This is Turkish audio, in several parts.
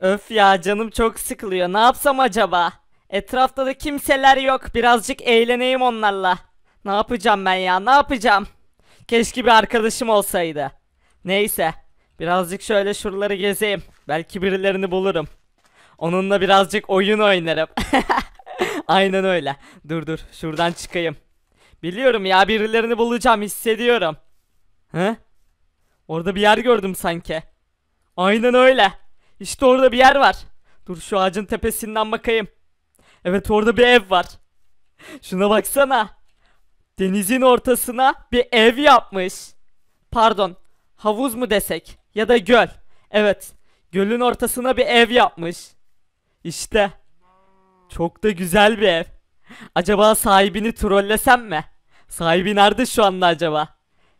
Öf ya canım çok sıkılıyor. Ne yapsam acaba? Etrafta da kimseler yok. Birazcık eğleneyim onlarla. Ne yapacağım ben ya? Ne yapacağım? Keşke bir arkadaşım olsaydı. Neyse. Birazcık şöyle şuraları gezeyim. Belki birilerini bulurum. Onunla birazcık oyun oynarım. Aynen öyle. Dur dur şuradan çıkayım. Biliyorum ya birilerini bulacağım hissediyorum. He? Orada bir yer gördüm sanki. Aynen öyle. İşte orada bir yer var. Dur şu ağacın tepesinden bakayım. Evet orada bir ev var. Şuna baksana. Denizin ortasına bir ev yapmış. Pardon. Havuz mu desek? Ya da göl. Evet. Gölün ortasına bir ev yapmış. İşte. Çok da güzel bir ev. Acaba sahibini trollesem mi? Sahibi nerede şu anda acaba?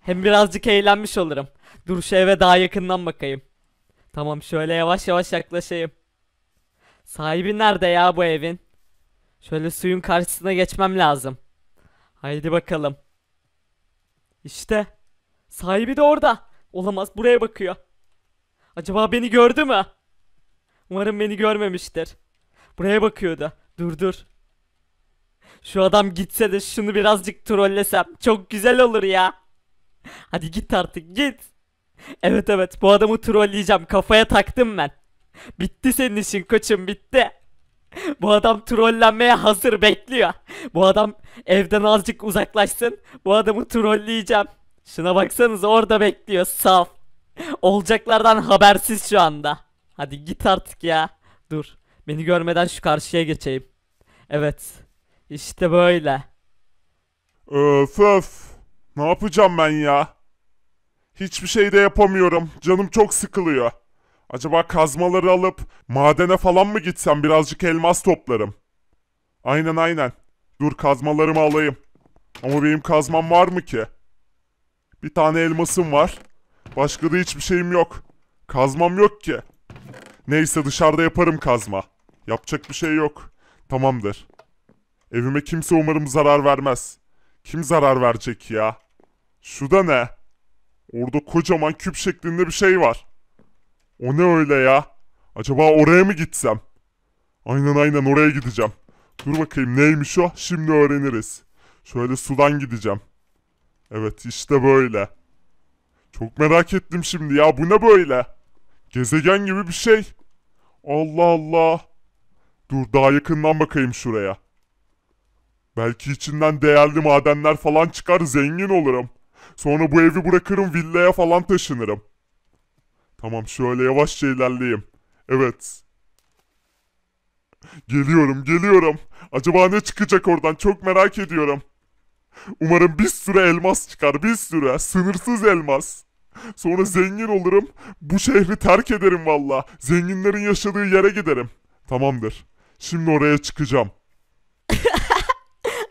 Hem birazcık eğlenmiş olurum. Dur şu eve daha yakından bakayım. Tamam şöyle yavaş yavaş yaklaşayım. Sahibi nerede ya bu evin? Şöyle suyun karşısına geçmem lazım. Haydi bakalım. İşte. Sahibi de orada. Olamaz buraya bakıyor. Acaba beni gördü mü? Umarım beni görmemiştir. Buraya bakıyordu. Dur dur. Şu adam gitse de şunu birazcık trollesem çok güzel olur ya. Hadi git artık git. Evet evet bu adamı trolleyeceğim. Kafaya taktım ben. Bitti senin işin koçum bitti. Bu adam trollenmeye hazır bekliyor. Bu adam evden azıcık uzaklaşsın. Bu adamı trolleyeceğim. Şuna baksanız orada bekliyor saf. Olacaklardan habersiz şu anda. Hadi git artık ya. Dur. Beni görmeden şu karşıya geçeyim. Evet. işte böyle. Öf öf. Ne yapacağım ben ya? Hiçbir şey de yapamıyorum. Canım çok sıkılıyor. Acaba kazmaları alıp madene falan mı gitsem birazcık elmas toplarım. Aynen aynen. Dur kazmalarımı alayım. Ama benim kazmam var mı ki? Bir tane elmasım var. Başka da hiçbir şeyim yok. Kazmam yok ki. Neyse dışarıda yaparım kazma. Yapacak bir şey yok. Tamamdır. Evime kimse umarım zarar vermez. Kim zarar verecek ya? Şu da ne? Orada kocaman küp şeklinde bir şey var. O ne öyle ya? Acaba oraya mı gitsem? Aynen aynen oraya gideceğim. Dur bakayım neymiş o? Şimdi öğreniriz. Şöyle sudan gideceğim. Evet işte böyle. Çok merak ettim şimdi ya bu ne böyle? Gezegen gibi bir şey. Allah Allah. Dur daha yakından bakayım şuraya. Belki içinden değerli madenler falan çıkar zengin olurum. Sonra bu evi bırakırım villaya falan taşınırım. Tamam şöyle yavaşça ilerleyeyim. Evet. Geliyorum geliyorum. Acaba ne çıkacak oradan çok merak ediyorum. Umarım bir sürü elmas çıkar bir sürü sınırsız elmas. Sonra zengin olurum. Bu şehri terk ederim valla. Zenginlerin yaşadığı yere giderim. Tamamdır. Şimdi oraya çıkacağım.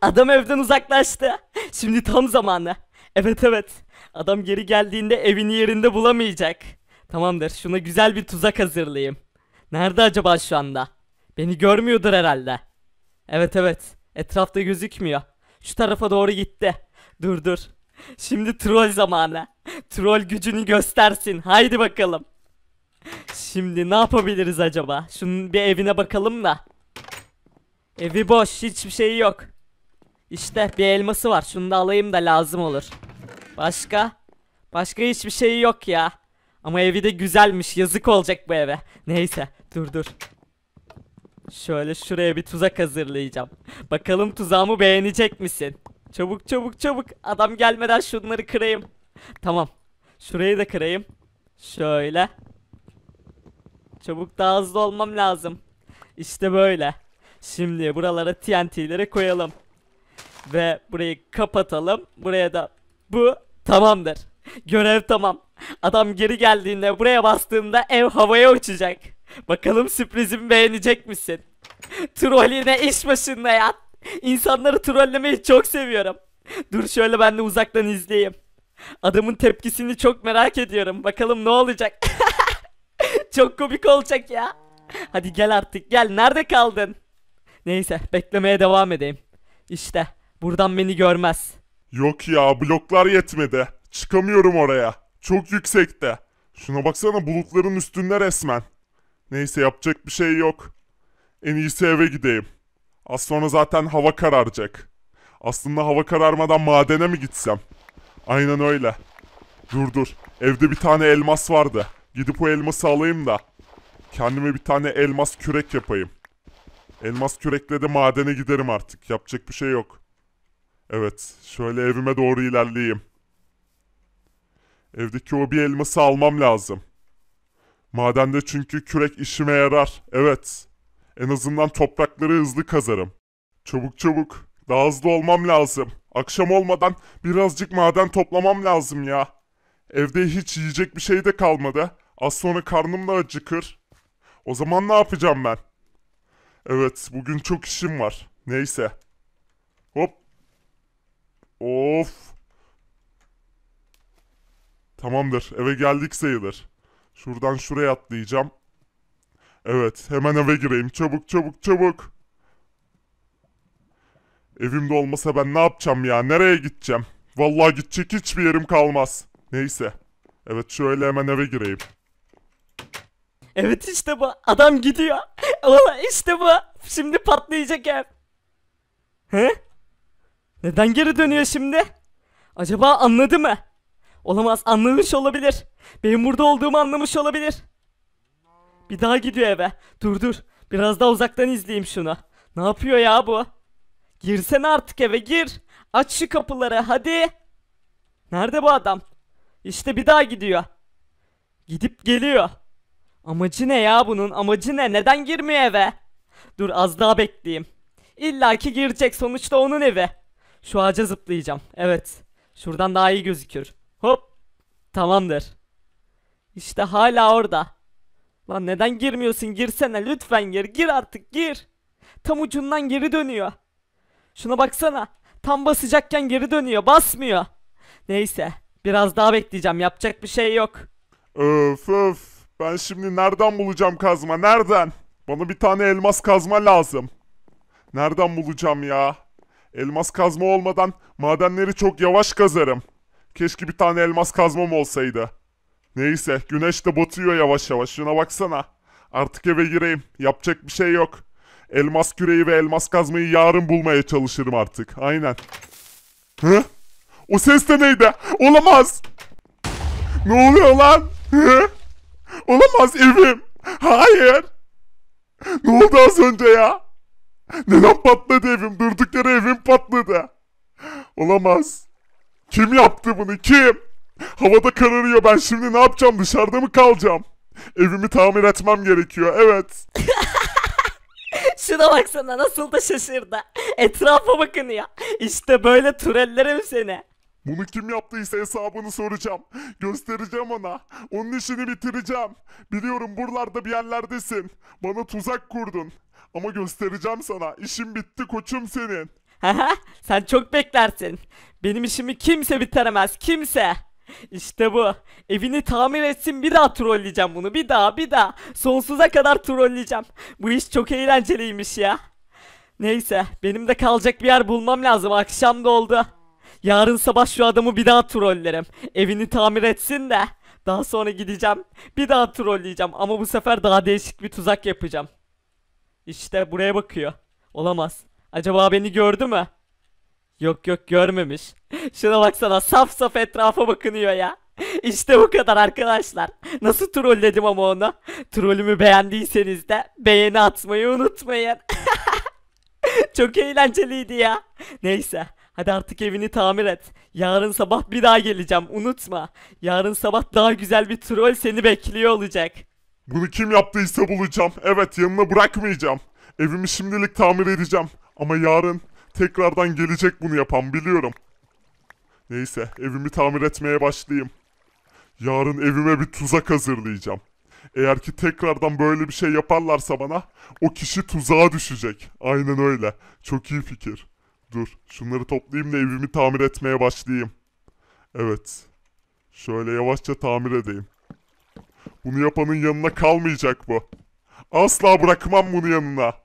Adam evden uzaklaştı. Şimdi tam zamanı. Evet evet. Adam geri geldiğinde evini yerinde bulamayacak. Tamamdır. Şuna güzel bir tuzak hazırlayayım. Nerede acaba şu anda? Beni görmüyordur herhalde. Evet evet. Etrafta gözükmüyor. Şu tarafa doğru gitti. Dur dur. Şimdi troll zamanı. Troll gücünü göstersin. Haydi bakalım. Şimdi ne yapabiliriz acaba? Şunun bir evine bakalım da. Evi boş. Hiçbir şey yok. İşte bir elması var. Şunu da alayım da lazım olur. Başka? Başka hiçbir şey yok ya. Ama evi de güzelmiş. Yazık olacak bu eve. Neyse dur dur. Şöyle şuraya bir tuzak hazırlayacağım. Bakalım tuzağımı beğenecek misin? Çabuk çabuk çabuk. Adam gelmeden şunları kırayım. Tamam. Şurayı da kırayım. Şöyle. Çabuk daha hızlı olmam lazım. İşte böyle. Şimdi buralara TNT'leri koyalım. Ve burayı kapatalım. Buraya da bu Tamam der. Görev tamam. Adam geri geldiğinde buraya bastığında ev havaya uçacak. Bakalım sürprizimi beğenecek misin? Trolline iş başında ya. İnsanları trollemeyi çok seviyorum. Dur şöyle ben de uzaktan izleyeyim. Adamın tepkisini çok merak ediyorum. Bakalım ne olacak. çok komik olacak ya. Hadi gel artık gel. Nerede kaldın? Neyse beklemeye devam edeyim. İşte buradan beni görmez. Yok ya bloklar yetmedi. Çıkamıyorum oraya. Çok yüksekte. Şuna baksana bulutların üstünde resmen. Neyse yapacak bir şey yok. En iyisi eve gideyim. Az sonra zaten hava kararacak. Aslında hava kararmadan madene mi gitsem? Aynen öyle. Dur dur. Evde bir tane elmas vardı. Gidip o elması alayım da. Kendime bir tane elmas kürek yapayım. Elmas kürekle de madene giderim artık. Yapacak bir şey yok. Evet, şöyle evime doğru ilerleyeyim. Evdeki o bir elması almam lazım. Madende çünkü kürek işime yarar. Evet. En azından toprakları hızlı kazarım. Çabuk çabuk. Daha hızlı olmam lazım. Akşam olmadan birazcık maden toplamam lazım ya. Evde hiç yiyecek bir şey de kalmadı. Az sonra karnım da acıkır. O zaman ne yapacağım ben? Evet, bugün çok işim var. Neyse. Hop, Of. Tamamdır. Eve geldik sayılır. Şuradan şuraya atlayacağım. Evet. Hemen eve gireyim. Çabuk çabuk çabuk. Evimde olmasa ben ne yapacağım ya? Nereye gideceğim? Vallahi gidecek hiçbir yerim kalmaz. Neyse. Evet şöyle hemen eve gireyim. Evet işte bu. Adam gidiyor. Valla işte bu. Şimdi patlayacak ev. Neden geri dönüyor şimdi? Acaba anladı mı? Olamaz anlamış olabilir. Benim burada olduğumu anlamış olabilir. Bir daha gidiyor eve. Dur dur. Biraz daha uzaktan izleyeyim şunu. Ne yapıyor ya bu? Girsene artık eve gir. Aç şu kapıları hadi. Nerede bu adam? İşte bir daha gidiyor. Gidip geliyor. Amacı ne ya bunun? Amacı ne? Neden girmiyor eve? Dur az daha bekleyeyim. İlla ki girecek sonuçta onun evi. Şu ağaca zıplayacağım. Evet. Şuradan daha iyi gözükür. Hop. Tamamdır. İşte hala orada. Lan neden girmiyorsun? Girsene lütfen gir. Gir artık gir. Tam ucundan geri dönüyor. Şuna baksana. Tam basacakken geri dönüyor. Basmıyor. Neyse. Biraz daha bekleyeceğim. Yapacak bir şey yok. Öf öf. Ben şimdi nereden bulacağım kazma? Nereden? Bana bir tane elmas kazma lazım. Nereden bulacağım ya? Elmas kazma olmadan madenleri çok yavaş kazarım. Keşke bir tane elmas kazmam olsaydı. Neyse güneş de batıyor yavaş yavaş şuna baksana. Artık eve gireyim yapacak bir şey yok. Elmas küreği ve elmas kazmayı yarın bulmaya çalışırım artık aynen. Hı? O ses de neydi? Olamaz. Ne oluyor lan? Hı? Olamaz evim. Hayır. Ne oldu az önce ya? Neden patladı evim? yere evim patladı. Olamaz. Kim yaptı bunu? Kim? Havada kararıyor. Ben şimdi ne yapacağım? Dışarıda mı kalacağım? Evimi tamir etmem gerekiyor. Evet. Şuna baksana nasıl da şaşırdı. Etrafa bakın ya. İşte böyle türellerim seni. Bunu kim yaptıysa hesabını soracağım. Göstereceğim ona. Onun işini bitireceğim. Biliyorum buralarda bir yerlerdesin. Bana tuzak kurdun. Ama göstereceğim sana. İşim bitti koçum senin. Haha sen çok beklersin. Benim işimi kimse bitiremez kimse. İşte bu. Evini tamir etsin bir daha trolleyeceğim bunu. Bir daha bir daha. Sonsuza kadar trolleyeceğim. Bu iş çok eğlenceliymiş ya. Neyse benim de kalacak bir yer bulmam lazım. Akşam da oldu. Yarın sabah şu adamı bir daha trollerim. Evini tamir etsin de. Daha sonra gideceğim. Bir daha trolleyeceğim ama bu sefer daha değişik bir tuzak yapacağım. İşte buraya bakıyor. Olamaz. Acaba beni gördü mü? Yok yok görmemiş. Şuna baksana saf saf etrafa bakınıyor ya. İşte bu kadar arkadaşlar. Nasıl trolledim ama onu. Trolümü beğendiyseniz de beğeni atmayı unutmayın. Çok eğlenceliydi ya. Neyse Hadi artık evini tamir et. Yarın sabah bir daha geleceğim unutma. Yarın sabah daha güzel bir troll seni bekliyor olacak. Bunu kim yaptıysa bulacağım. Evet yanına bırakmayacağım. Evimi şimdilik tamir edeceğim. Ama yarın tekrardan gelecek bunu yapan biliyorum. Neyse evimi tamir etmeye başlayayım. Yarın evime bir tuzak hazırlayacağım. Eğer ki tekrardan böyle bir şey yaparlarsa bana o kişi tuzağa düşecek. Aynen öyle. Çok iyi fikir. Dur şunları toplayayım da evimi tamir etmeye başlayayım. Evet. Şöyle yavaşça tamir edeyim. Bunu yapanın yanına kalmayacak bu. Asla bırakmam bunu yanına.